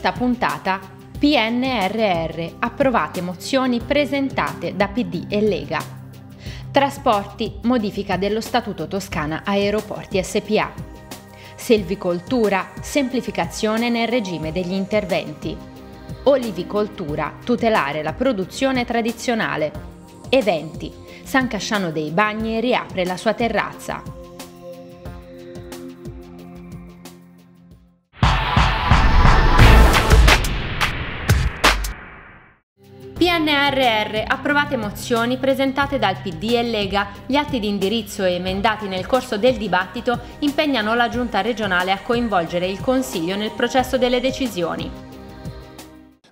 questa puntata PNRR, approvate mozioni presentate da PD e Lega. Trasporti, modifica dello Statuto Toscana Aeroporti SPA. Selvicoltura, semplificazione nel regime degli interventi. Olivicoltura, tutelare la produzione tradizionale. Eventi, San Casciano dei Bagni riapre la sua terrazza. PNRR, approvate mozioni presentate dal PD e Lega. Gli atti di indirizzo emendati nel corso del dibattito impegnano la Giunta regionale a coinvolgere il Consiglio nel processo delle decisioni.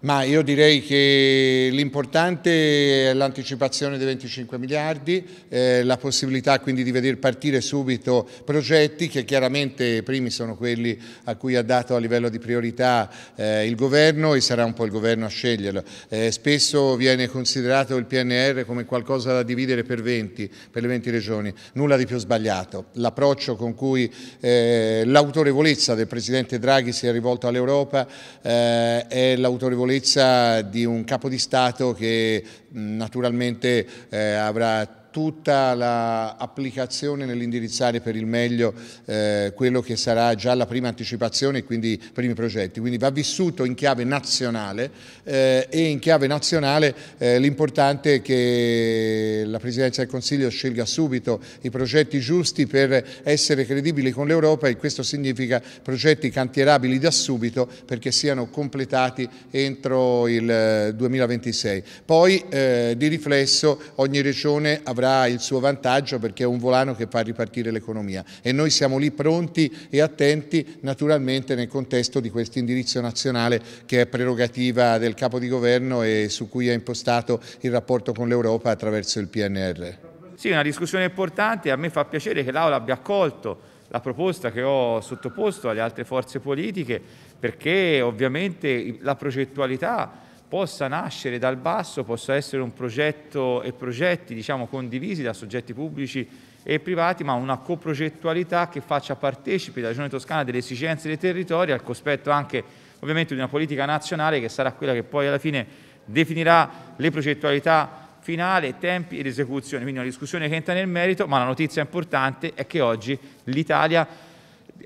Ma io direi che l'importante è l'anticipazione dei 25 miliardi, eh, la possibilità quindi di vedere partire subito progetti che chiaramente i primi sono quelli a cui ha dato a livello di priorità eh, il governo e sarà un po' il governo a sceglierlo. Eh, spesso viene considerato il PNR come qualcosa da dividere per, 20, per le 20 regioni, nulla di più sbagliato. L'approccio con cui eh, l'autorevolezza del Presidente Draghi si è rivolto all'Europa eh, è l'autorevolezza sicurezza di un capo di Stato che naturalmente eh, avrà tutta l'applicazione nell'indirizzare per il meglio eh, quello che sarà già la prima anticipazione e quindi i primi progetti. Quindi va vissuto in chiave nazionale eh, e in chiave nazionale eh, l'importante è che la Presidenza del Consiglio scelga subito i progetti giusti per essere credibili con l'Europa e questo significa progetti cantierabili da subito perché siano completati entro il 2026. Eh, Poi eh, di riflesso ogni regione avrà avrà il suo vantaggio perché è un volano che fa ripartire l'economia e noi siamo lì pronti e attenti naturalmente nel contesto di questo indirizzo nazionale che è prerogativa del capo di governo e su cui è impostato il rapporto con l'Europa attraverso il PNR. Sì, una discussione importante, a me fa piacere che l'Aula abbia accolto la proposta che ho sottoposto alle altre forze politiche perché ovviamente la progettualità possa nascere dal basso, possa essere un progetto e progetti diciamo, condivisi da soggetti pubblici e privati, ma una coprogettualità che faccia partecipi la Regione Toscana delle esigenze dei territori, al cospetto anche ovviamente di una politica nazionale che sarà quella che poi alla fine definirà le progettualità finale, tempi ed esecuzione. Quindi una discussione che entra nel merito, ma la notizia importante è che oggi l'Italia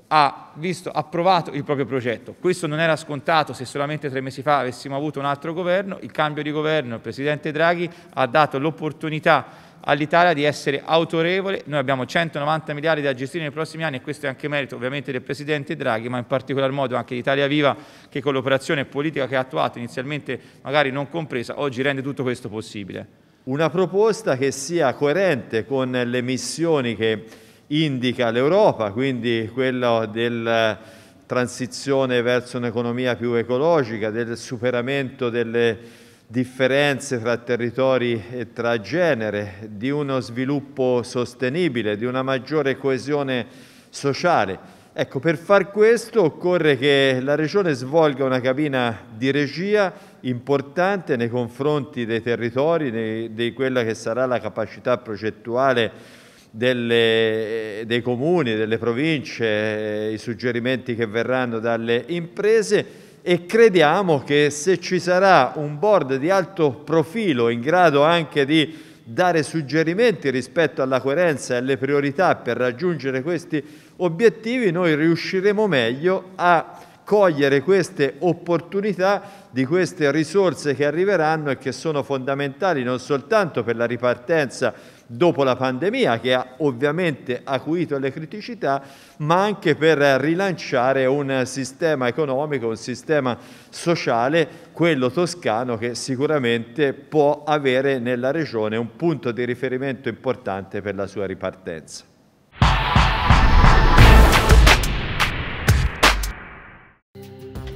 ha visto approvato il proprio progetto. Questo non era scontato se solamente tre mesi fa avessimo avuto un altro governo. Il cambio di governo, il Presidente Draghi ha dato l'opportunità all'Italia di essere autorevole. Noi abbiamo 190 miliardi da gestire nei prossimi anni e questo è anche merito ovviamente del Presidente Draghi, ma in particolar modo anche di Italia Viva che con l'operazione politica che ha attuato inizialmente magari non compresa, oggi rende tutto questo possibile. Una proposta che sia coerente con le missioni che indica l'Europa, quindi quello della eh, transizione verso un'economia più ecologica, del superamento delle differenze tra territori e tra genere, di uno sviluppo sostenibile, di una maggiore coesione sociale. Ecco, per far questo occorre che la Regione svolga una cabina di regia importante nei confronti dei territori, di quella che sarà la capacità progettuale delle, eh, dei comuni, delle province, eh, i suggerimenti che verranno dalle imprese e crediamo che se ci sarà un board di alto profilo in grado anche di dare suggerimenti rispetto alla coerenza e alle priorità per raggiungere questi obiettivi, noi riusciremo meglio a cogliere queste opportunità di queste risorse che arriveranno e che sono fondamentali non soltanto per la ripartenza dopo la pandemia che ha ovviamente acuito le criticità, ma anche per rilanciare un sistema economico, un sistema sociale, quello toscano che sicuramente può avere nella regione un punto di riferimento importante per la sua ripartenza.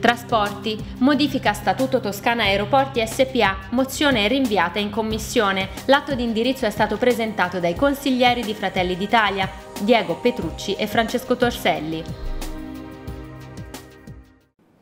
Trasporti. Modifica Statuto Toscana Aeroporti SPA. Mozione rinviata in commissione. L'atto di indirizzo è stato presentato dai consiglieri di Fratelli d'Italia, Diego Petrucci e Francesco Torselli.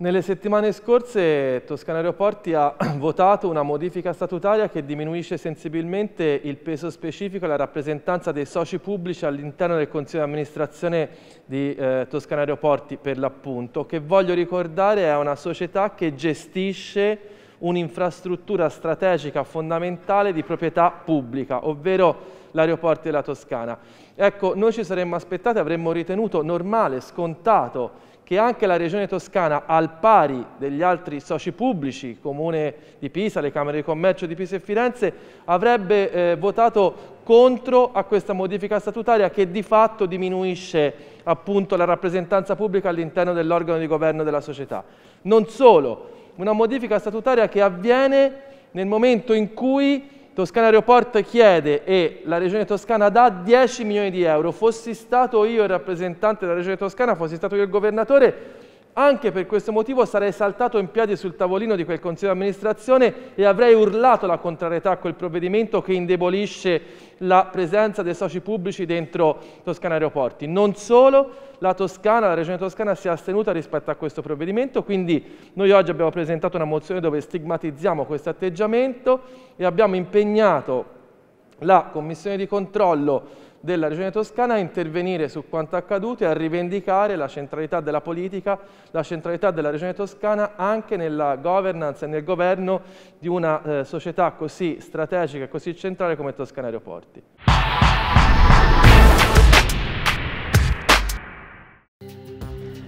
Nelle settimane scorse Toscana Aeroporti ha votato una modifica statutaria che diminuisce sensibilmente il peso specifico e la rappresentanza dei soci pubblici all'interno del Consiglio di amministrazione di eh, Toscana Aeroporti per l'appunto, che voglio ricordare è una società che gestisce un'infrastruttura strategica fondamentale di proprietà pubblica, ovvero l'aeroporto della Toscana. Ecco, noi ci saremmo aspettati, avremmo ritenuto normale, scontato che anche la Regione Toscana, al pari degli altri soci pubblici, Comune di Pisa, le Camere di Commercio di Pisa e Firenze, avrebbe eh, votato contro a questa modifica statutaria che di fatto diminuisce appunto, la rappresentanza pubblica all'interno dell'organo di governo della società. Non solo, una modifica statutaria che avviene nel momento in cui Toscana Aeroport chiede e la Regione Toscana dà 10 milioni di euro. Fossi stato io il rappresentante della Regione Toscana, fossi stato io il governatore, anche per questo motivo sarei saltato in piedi sul tavolino di quel consiglio di amministrazione e avrei urlato la contrarietà a quel provvedimento che indebolisce la presenza dei soci pubblici dentro Toscana Aeroporti. Non solo, la Toscana, la Regione Toscana si è astenuta rispetto a questo provvedimento, quindi noi oggi abbiamo presentato una mozione dove stigmatizziamo questo atteggiamento e abbiamo impegnato la Commissione di controllo della Regione Toscana a intervenire su quanto accaduto e a rivendicare la centralità della politica, la centralità della Regione Toscana anche nella governance e nel governo di una eh, società così strategica e così centrale come Toscana Aeroporti.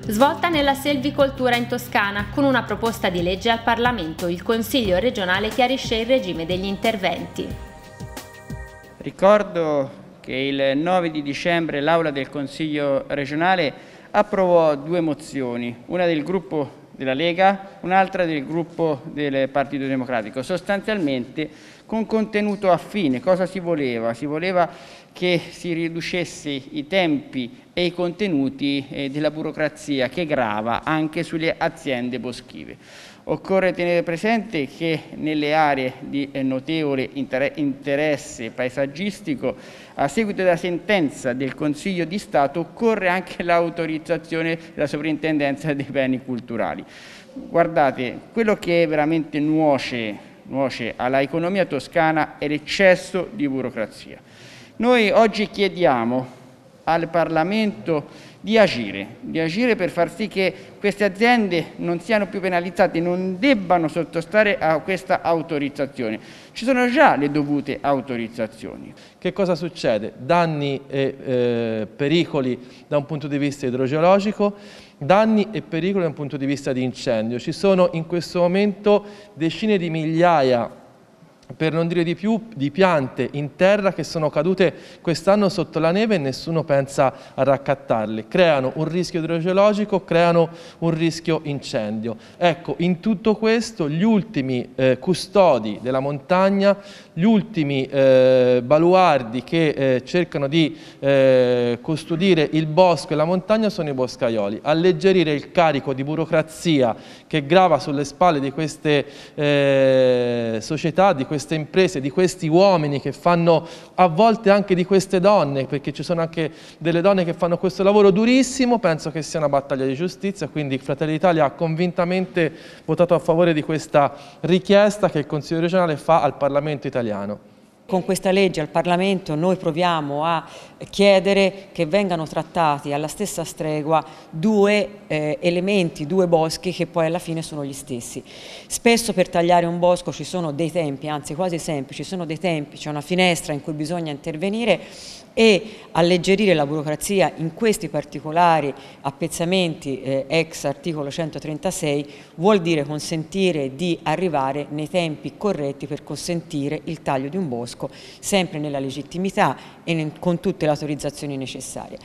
Svolta nella selvicoltura in Toscana, con una proposta di legge al Parlamento, il Consiglio regionale chiarisce il regime degli interventi. Ricordo che il 9 di dicembre l'Aula del Consiglio regionale approvò due mozioni, una del gruppo della Lega, un'altra del gruppo del Partito Democratico, sostanzialmente con contenuto affine. Cosa si voleva? Si voleva che si riducesse i tempi e i contenuti eh, della burocrazia che grava anche sulle aziende boschive. Occorre tenere presente che nelle aree di eh, notevole interesse paesaggistico, a seguito della sentenza del Consiglio di Stato, occorre anche l'autorizzazione della Sovrintendenza dei beni culturali. Guardate, quello che veramente nuoce, nuoce alla economia toscana è l'eccesso di burocrazia. Noi oggi chiediamo al Parlamento di agire, di agire per far sì che queste aziende non siano più penalizzate, non debbano sottostare a questa autorizzazione. Ci sono già le dovute autorizzazioni. Che cosa succede? Danni e eh, pericoli da un punto di vista idrogeologico, danni e pericoli da un punto di vista di incendio. Ci sono in questo momento decine di migliaia per non dire di più, di piante in terra che sono cadute quest'anno sotto la neve e nessuno pensa a raccattarle. Creano un rischio idrogeologico, creano un rischio incendio. Ecco, in tutto questo gli ultimi eh, custodi della montagna, gli ultimi eh, baluardi che eh, cercano di eh, custodire il bosco e la montagna sono i boscaioli. Alleggerire il carico di burocrazia che grava sulle spalle di queste eh, società, di queste queste imprese, di questi uomini che fanno, a volte anche di queste donne, perché ci sono anche delle donne che fanno questo lavoro durissimo, penso che sia una battaglia di giustizia, quindi Fratelli d'Italia ha convintamente votato a favore di questa richiesta che il Consiglio regionale fa al Parlamento italiano. Con questa legge al Parlamento noi proviamo a chiedere che vengano trattati alla stessa stregua due eh, elementi, due boschi che poi alla fine sono gli stessi. Spesso per tagliare un bosco ci sono dei tempi, anzi quasi sempre ci sono dei tempi, c'è una finestra in cui bisogna intervenire e alleggerire la burocrazia in questi particolari appezzamenti eh, ex articolo 136 vuol dire consentire di arrivare nei tempi corretti per consentire il taglio di un bosco sempre nella legittimità e con tutte le autorizzazioni necessarie.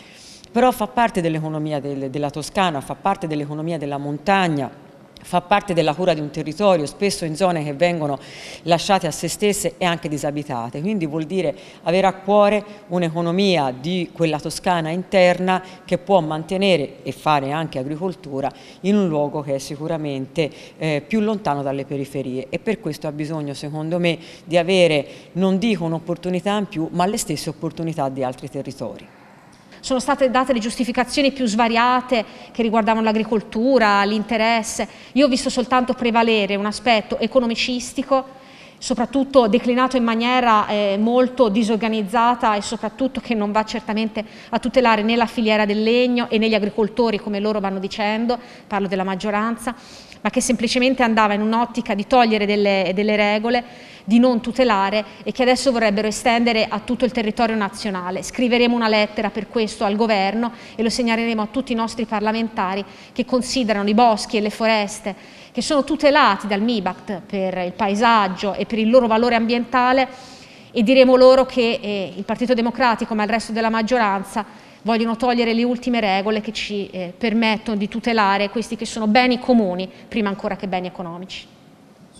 Però fa parte dell'economia del, della Toscana, fa parte dell'economia della montagna fa parte della cura di un territorio, spesso in zone che vengono lasciate a se stesse e anche disabitate, quindi vuol dire avere a cuore un'economia di quella Toscana interna che può mantenere e fare anche agricoltura in un luogo che è sicuramente eh, più lontano dalle periferie e per questo ha bisogno secondo me di avere non dico un'opportunità in più ma le stesse opportunità di altri territori sono state date le giustificazioni più svariate che riguardavano l'agricoltura, l'interesse. Io ho visto soltanto prevalere un aspetto economicistico soprattutto declinato in maniera eh, molto disorganizzata e soprattutto che non va certamente a tutelare né la filiera del legno e né gli agricoltori come loro vanno dicendo, parlo della maggioranza, ma che semplicemente andava in un'ottica di togliere delle, delle, regole, di non tutelare e che adesso vorrebbero estendere a tutto il territorio nazionale. Scriveremo una lettera per questo al governo e lo segnaleremo a tutti i nostri parlamentari che considerano i boschi e le foreste che sono tutelati dal MIBACT per il paesaggio e per il loro valore ambientale e diremo loro che eh, il Partito Democratico, ma il resto della maggioranza, vogliono togliere le ultime regole che ci eh, permettono di tutelare questi che sono beni comuni, prima ancora che beni economici.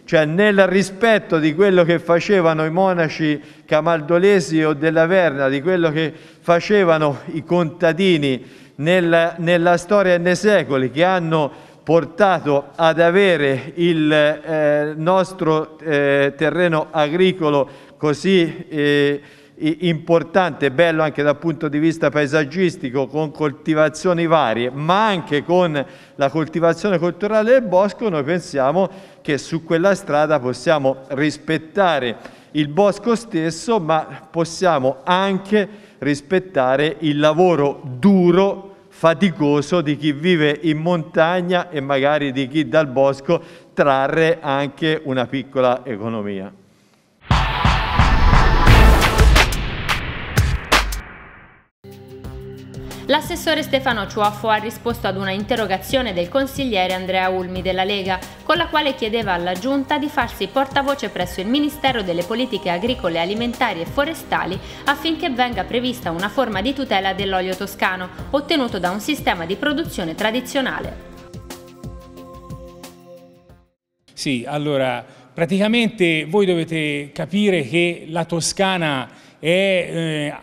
Cioè nel rispetto di quello che facevano i monaci camaldolesi o della Verna, di quello che facevano i contadini nella, nella storia e nei secoli, che hanno portato ad avere il eh, nostro eh, terreno agricolo così eh, importante, bello anche dal punto di vista paesaggistico, con coltivazioni varie, ma anche con la coltivazione culturale del bosco, noi pensiamo che su quella strada possiamo rispettare il bosco stesso, ma possiamo anche rispettare il lavoro duro faticoso di chi vive in montagna e magari di chi dal bosco trarre anche una piccola economia. L'assessore Stefano Ciuoffo ha risposto ad una interrogazione del consigliere Andrea Ulmi della Lega con la quale chiedeva alla Giunta di farsi portavoce presso il Ministero delle Politiche Agricole, Alimentari e Forestali affinché venga prevista una forma di tutela dell'olio toscano, ottenuto da un sistema di produzione tradizionale. Sì, allora praticamente voi dovete capire che la Toscana è eh,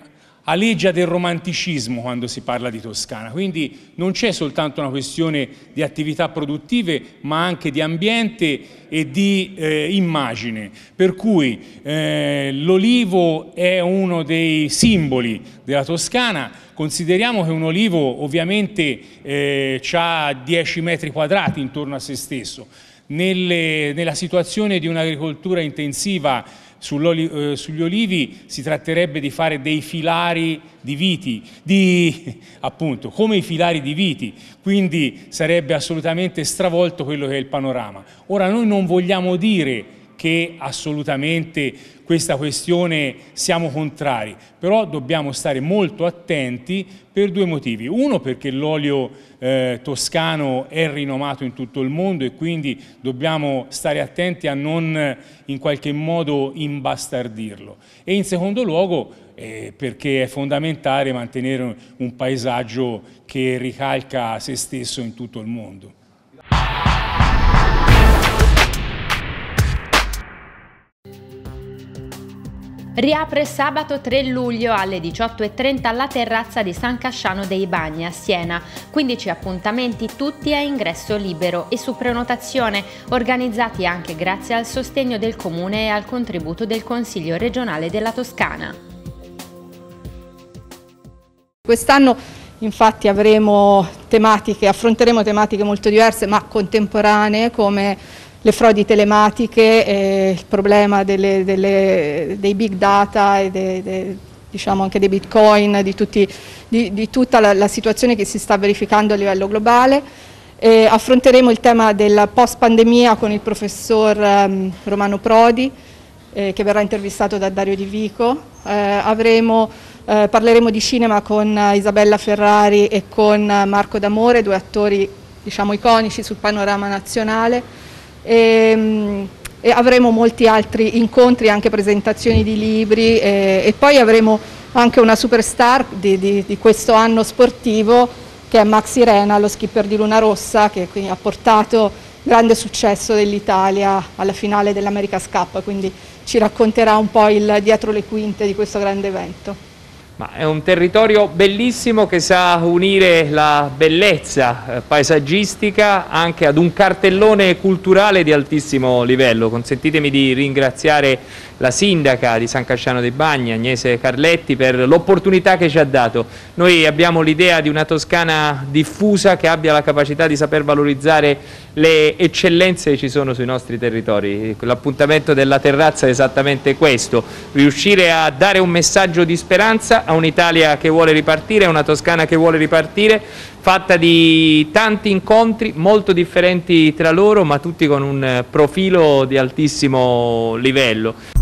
aleggia del romanticismo quando si parla di Toscana, quindi non c'è soltanto una questione di attività produttive ma anche di ambiente e di eh, immagine, per cui eh, l'olivo è uno dei simboli della Toscana, consideriamo che un olivo ovviamente eh, ha 10 metri quadrati intorno a se stesso, Nelle, nella situazione di un'agricoltura intensiva eh, sugli olivi si tratterebbe di fare dei filari di viti, di, appunto, come i filari di viti, quindi sarebbe assolutamente stravolto quello che è il panorama. Ora noi non vogliamo dire che assolutamente questa questione siamo contrari, però dobbiamo stare molto attenti per due motivi. Uno perché l'olio eh, toscano è rinomato in tutto il mondo e quindi dobbiamo stare attenti a non eh, in qualche modo imbastardirlo. E in secondo luogo eh, perché è fondamentale mantenere un paesaggio che ricalca se stesso in tutto il mondo. riapre sabato 3 luglio alle 18.30 alla terrazza di San Casciano dei Bagni a Siena. 15 appuntamenti tutti a ingresso libero e su prenotazione, organizzati anche grazie al sostegno del Comune e al contributo del Consiglio regionale della Toscana. Quest'anno Infatti avremo tematiche, affronteremo tematiche molto diverse ma contemporanee come le frodi telematiche, eh, il problema delle, delle, dei big data e de, de, diciamo anche dei bitcoin, di, tutti, di, di tutta la, la, situazione che si sta verificando a livello globale. Eh, affronteremo il tema della post pandemia con il professor ehm, Romano Prodi eh, che verrà intervistato da Dario Di Vico. Eh, avremo, eh, parleremo di cinema con eh, Isabella Ferrari e con Marco D'Amore, due attori diciamo, iconici sul panorama nazionale. E, ehm, e avremo molti altri incontri, anche presentazioni di libri e, e poi avremo anche una superstar di, di, di, questo anno sportivo che è Maxi Rena, lo skipper di Luna Rossa, che ha portato grande successo dell'Italia alla finale dell'America's Cup, quindi ci racconterà un po' il dietro le quinte di questo grande evento. Ma è un territorio bellissimo che sa unire la bellezza eh, paesaggistica anche ad un cartellone culturale di altissimo livello. Consentitemi di ringraziare la sindaca di San Casciano dei Bagni, Agnese Carletti, per l'opportunità che ci ha dato. Noi abbiamo l'idea di una Toscana diffusa che abbia la capacità di saper valorizzare le eccellenze che ci sono sui nostri territori. L'appuntamento della terrazza è esattamente questo, riuscire a dare un messaggio di speranza a un'Italia che vuole ripartire, a una Toscana che vuole ripartire, fatta di tanti incontri molto differenti tra loro ma tutti con un profilo di altissimo livello.